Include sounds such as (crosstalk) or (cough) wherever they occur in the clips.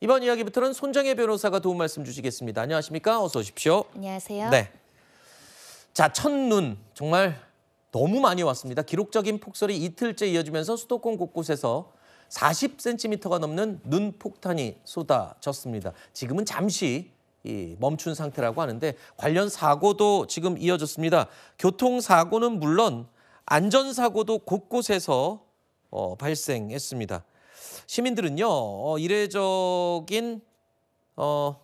이번 이야기부터는 손정혜 변호사가 도움 말씀 주시겠습니다. 안녕하십니까? 어서 오십시오. 안녕하세요. 네. 자, 첫눈 정말 너무 많이 왔습니다. 기록적인 폭설이 이틀째 이어지면서 수도권 곳곳에서 40cm가 넘는 눈 폭탄이 쏟아졌습니다. 지금은 잠시 멈춘 상태라고 하는데 관련 사고도 지금 이어졌습니다. 교통사고는 물론 안전사고도 곳곳에서 어, 발생했습니다. 시민들은요 어, 이례적인 어,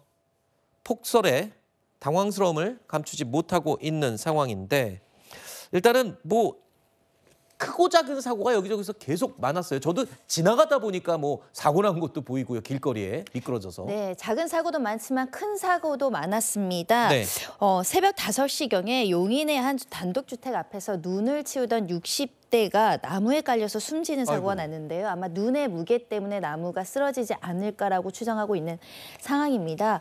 폭설에 당황스러움을 감추지 못하고 있는 상황인데 일단은 뭐 크고 작은 사고가 여기저기서 계속 많았어요. 저도 지나가다 보니까 뭐 사고 난 것도 보이고요. 길거리에 미끄러져서. 네, 작은 사고도 많지만 큰 사고도 많았습니다. 네. 어, 새벽 5 시경에 용인의 한 단독주택 앞에서 눈을 치우던 60 멧돼가 나무에 깔려서 숨지는 사고가 아이고. 났는데요. 아마 눈의 무게 때문에 나무가 쓰러지지 않을까라고 추정하고 있는 상황입니다.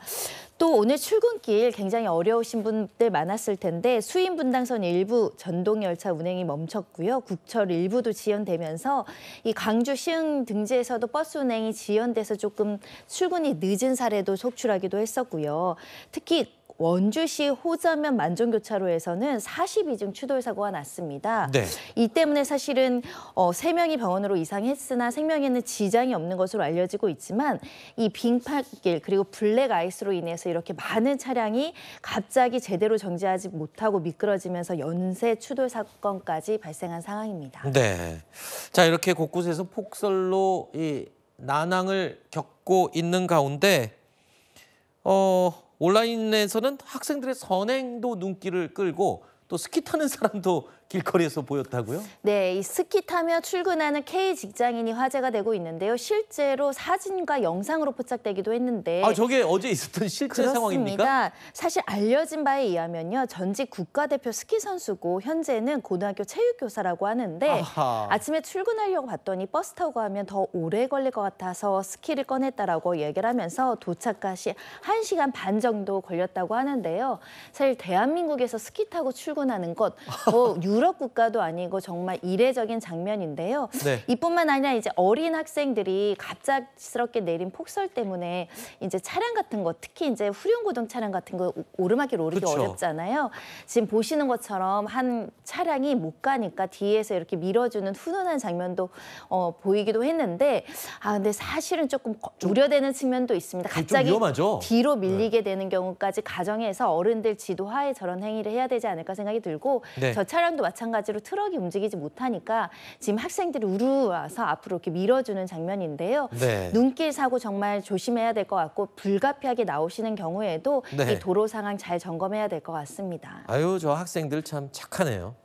또 오늘 출근길 굉장히 어려우신 분들 많았을 텐데 수인 분당선 일부 전동 열차 운행이 멈췄고요. 국철 일부도 지연되면서 이 광주 시흥 등지에서도 버스 운행이 지연돼서 조금 출근이 늦은 사례도 속출하기도 했었고요. 특히 원주시 호자면 만종교차로에서는 42중 추돌 사고가 났습니다. 네. 이 때문에 사실은 어, 3명이 병원으로 이상했으나 생명에는 지장이 없는 것으로 알려지고 있지만 이 빙판길 그리고 블랙 아이스로 인해서 이렇게 많은 차량이 갑자기 제대로 정지하지 못하고 미끄러지면서 연쇄 추돌 사건까지 발생한 상황입니다. 네. 자, 이렇게 곳곳에서 폭설로 이 난항을 겪고 있는 가운데 어 온라인에서는 학생들의 선행도 눈길을 끌고 또 스키 타는 사람도 길거리에서 보였다고요? 네, 이 스키 타며 출근하는 K 직장인이 화제가 되고 있는데요. 실제로 사진과 영상으로 포착되기도 했는데. 아, 저게 어제 있었던 실제 그렇습니다. 상황입니까? 사실 알려진 바에 의하면요. 전직 국가대표 스키 선수고 현재는 고등학교 체육교사라고 하는데 아하. 아침에 출근하려고 봤더니 버스 타고 가면 더 오래 걸릴 것 같아서 스키를 꺼냈다라고 얘기를 하면서 도착까지 1시간 반 정도 걸렸다고 하는데요. 사실 대한민국에서 스키 타고 출근하는 것, 뭐 (laughs) 유럽 유럽 국가도 아니고 정말 이례적인 장면인데요. 네. 이뿐만 아니라 이제 어린 학생들이 갑작스럽게 내린 폭설 때문에 이제 차량 같은 거 특히 이제 후륜구동 차량 같은 거 오르막길 오르기 그쵸. 어렵잖아요. 지금 보시는 것처럼 한 차량이 못 가니까 뒤에서 이렇게 밀어주는 훈훈한 장면도 어, 보이기도 했는데 아 근데 사실은 조금 우려되는 측면도 있습니다. 갑자기 위험하죠? 뒤로 네. 밀리게 네. 되는 경우까지 가정에서 어른들 지도하에 저런 행위를 해야 되지 않을까 생각이 들고 네. 저 차량도 마찬가지로 트럭이 움직이지 못하니까 지금 학생들이 우르 와서 앞으로 이렇게 밀어주는 장면인데요. 네. 눈길 사고 정말 조심해야 될 것 같고 불가피하게 나오시는 경우에도 네. 이 도로 상황 잘 점검해야 될 것 같습니다. 아유 저 학생들 참 착하네요.